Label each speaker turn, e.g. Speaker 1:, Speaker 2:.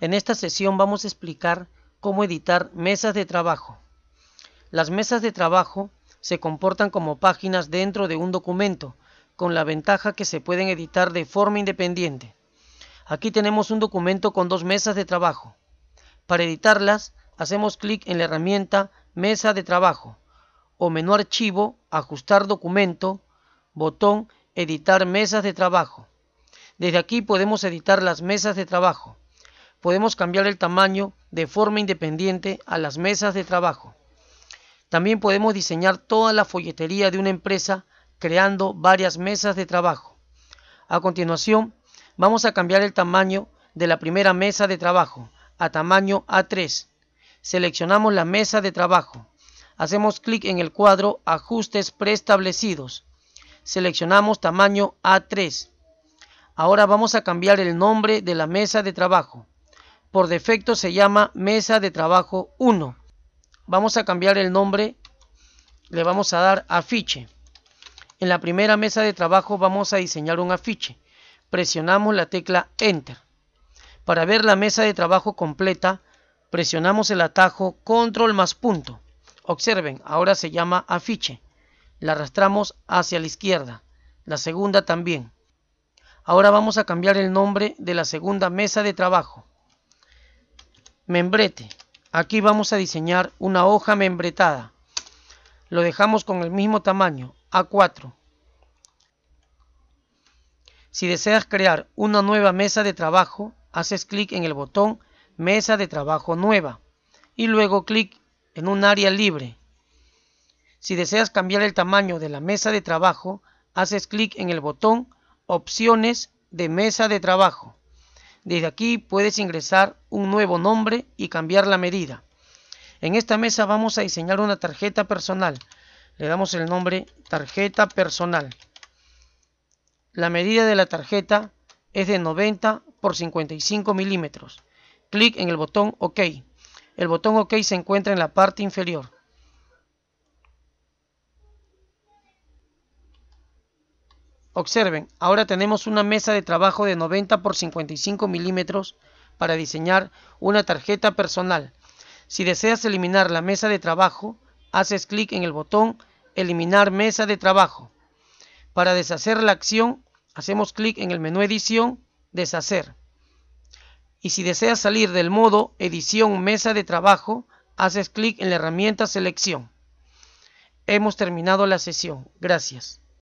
Speaker 1: En esta sesión vamos a explicar cómo editar mesas de trabajo. Las mesas de trabajo se comportan como páginas dentro de un documento, con la ventaja que se pueden editar de forma independiente. Aquí tenemos un documento con dos mesas de trabajo. Para editarlas, hacemos clic en la herramienta Mesa de trabajo o menú Archivo, Ajustar documento, botón Editar mesas de trabajo. Desde aquí podemos editar las mesas de trabajo podemos cambiar el tamaño de forma independiente a las mesas de trabajo. También podemos diseñar toda la folletería de una empresa creando varias mesas de trabajo. A continuación, vamos a cambiar el tamaño de la primera mesa de trabajo a tamaño A3. Seleccionamos la mesa de trabajo. Hacemos clic en el cuadro Ajustes preestablecidos. Seleccionamos tamaño A3. Ahora vamos a cambiar el nombre de la mesa de trabajo por defecto se llama mesa de trabajo 1. Vamos a cambiar el nombre, le vamos a dar afiche. En la primera mesa de trabajo vamos a diseñar un afiche. Presionamos la tecla Enter. Para ver la mesa de trabajo completa, presionamos el atajo Control más punto. Observen, ahora se llama afiche. La arrastramos hacia la izquierda. La segunda también. Ahora vamos a cambiar el nombre de la segunda mesa de trabajo. Membrete. Aquí vamos a diseñar una hoja membretada. Lo dejamos con el mismo tamaño, A4. Si deseas crear una nueva mesa de trabajo, haces clic en el botón Mesa de trabajo nueva y luego clic en un área libre. Si deseas cambiar el tamaño de la mesa de trabajo, haces clic en el botón Opciones de mesa de trabajo. Desde aquí puedes ingresar un nuevo nombre y cambiar la medida. En esta mesa vamos a diseñar una tarjeta personal. Le damos el nombre tarjeta personal. La medida de la tarjeta es de 90 por 55 milímetros. Clic en el botón OK. El botón OK se encuentra en la parte inferior. Observen, ahora tenemos una mesa de trabajo de 90 por 55 milímetros para diseñar una tarjeta personal. Si deseas eliminar la mesa de trabajo, haces clic en el botón Eliminar mesa de trabajo. Para deshacer la acción, hacemos clic en el menú Edición, Deshacer. Y si deseas salir del modo Edición Mesa de Trabajo, haces clic en la herramienta Selección. Hemos terminado la sesión. Gracias.